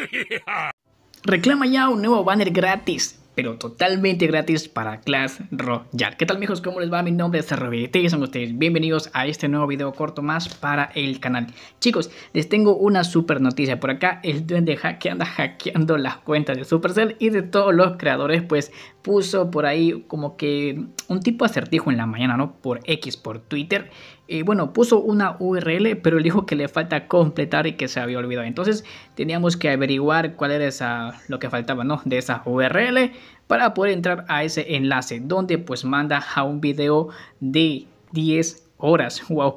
Reclama ya un nuevo banner gratis, pero totalmente gratis para Clash Royale. ¿Qué tal, mijos? ¿Cómo les va? Mi nombre es Robert y son ustedes bienvenidos a este nuevo video corto más para el canal. Chicos, les tengo una super noticia. Por acá el duende hack que anda hackeando las cuentas de Supercell y de todos los creadores, pues puso por ahí como que un tipo acertijo en la mañana, ¿no? Por X, por Twitter. Y eh, bueno, puso una URL, pero dijo que le falta completar y que se había olvidado. Entonces teníamos que averiguar cuál era esa, lo que faltaba, ¿no? De esa URL para poder entrar a ese enlace donde pues manda a un video de 10 horas. Wow,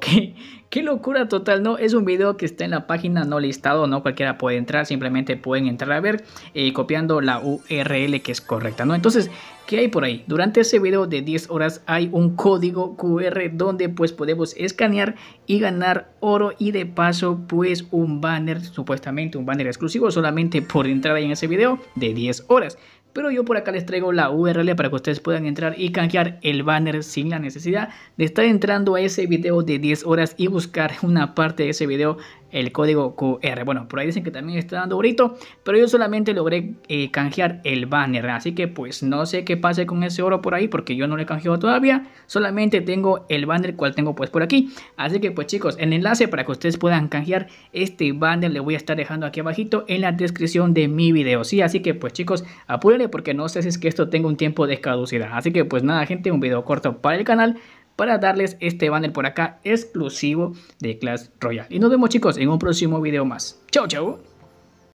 qué, locura total, ¿no? Es un video que está en la página no listado, no cualquiera puede entrar, simplemente pueden entrar a ver eh, copiando la URL que es correcta, ¿no? Entonces, ¿qué hay por ahí? Durante ese video de 10 horas hay un código QR donde pues podemos escanear y ganar oro y de paso pues un banner, supuestamente un banner exclusivo solamente por entrar ahí en ese video de 10 horas. Pero yo por acá les traigo la URL para que ustedes puedan entrar y canjear el banner sin la necesidad de estar entrando a ese video de 10 horas y buscar una parte de ese video el código QR. Bueno, por ahí dicen que también está dando grito. pero yo solamente logré eh, canjear el banner. Así que pues no sé qué pase con ese oro por ahí porque yo no le canjeado todavía. Solamente tengo el banner cual tengo pues por aquí. Así que pues chicos, el enlace para que ustedes puedan canjear este banner le voy a estar dejando aquí abajito en la descripción de mi video. Sí, así que pues chicos, apuren porque no sé si es que esto tenga un tiempo de caducidad. Así que pues nada gente, un video corto para el canal para darles este banner por acá exclusivo de Clash Royale. Y nos vemos chicos en un próximo video más. Chau chau.